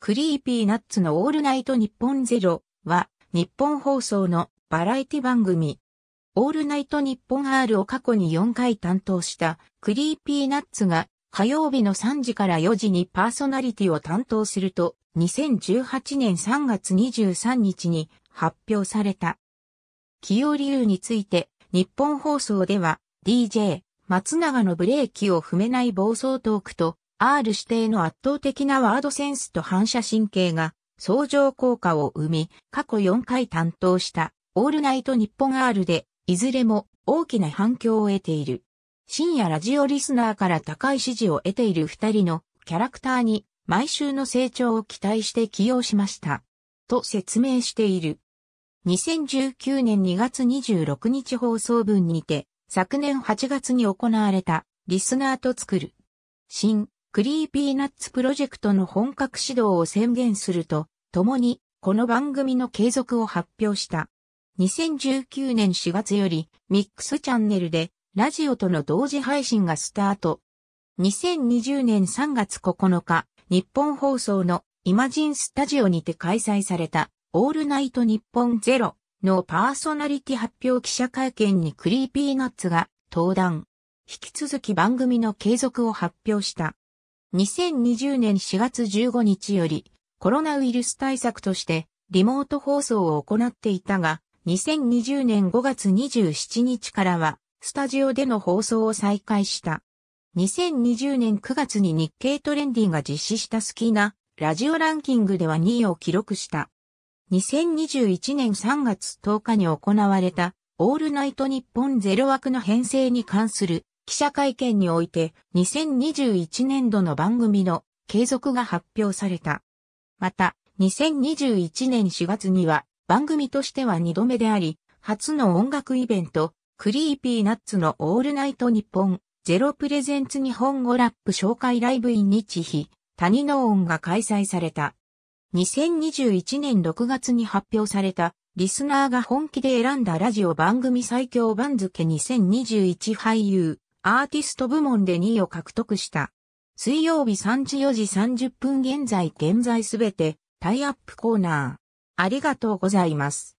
クリーピーナッツのオールナイト日本ゼロは日本放送のバラエティ番組。オールナイト日本 R を過去に4回担当したクリーピーナッツが火曜日の3時から4時にパーソナリティを担当すると2018年3月23日に発表された。起用理由について日本放送では DJ 松永のブレーキを踏めない暴走トークと R 指定の圧倒的なワードセンスと反射神経が相乗効果を生み、過去4回担当したオールナイト日本 R で、いずれも大きな反響を得ている。深夜ラジオリスナーから高い支持を得ている二人のキャラクターに毎週の成長を期待して起用しました。と説明している。2019年2月26日放送分にて、昨年8月に行われたリスナーと作る。新クリーピーナッツプロジェクトの本格始動を宣言すると、共に、この番組の継続を発表した。2019年4月より、ミックスチャンネルで、ラジオとの同時配信がスタート。2020年3月9日、日本放送のイマジンスタジオにて開催された、オールナイト日本ゼロのパーソナリティ発表記者会見にクリーピーナッツが登壇。引き続き番組の継続を発表した。2020年4月15日よりコロナウイルス対策としてリモート放送を行っていたが、2020年5月27日からはスタジオでの放送を再開した。2020年9月に日経トレンディが実施した好きなラジオランキングでは2位を記録した。2021年3月10日に行われたオールナイト日本ゼロ枠の編成に関する記者会見において2021年度の番組の継続が発表された。また、2021年4月には番組としては2度目であり、初の音楽イベント、クリーピーナッツのオールナイトニッポン、ゼロプレゼンツ日本語ラップ紹介ライブイン日比、谷の音が開催された。2021年6月に発表された、リスナーが本気で選んだラジオ番組最強番付2021俳優、アーティスト部門で2位を獲得した。水曜日3時4時30分現在現在すべてタイアップコーナー。ありがとうございます。